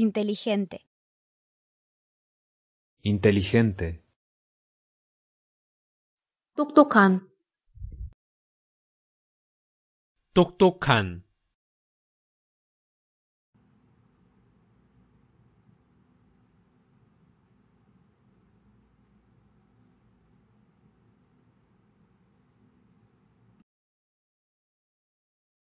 inteligente. Inteligente. Tuk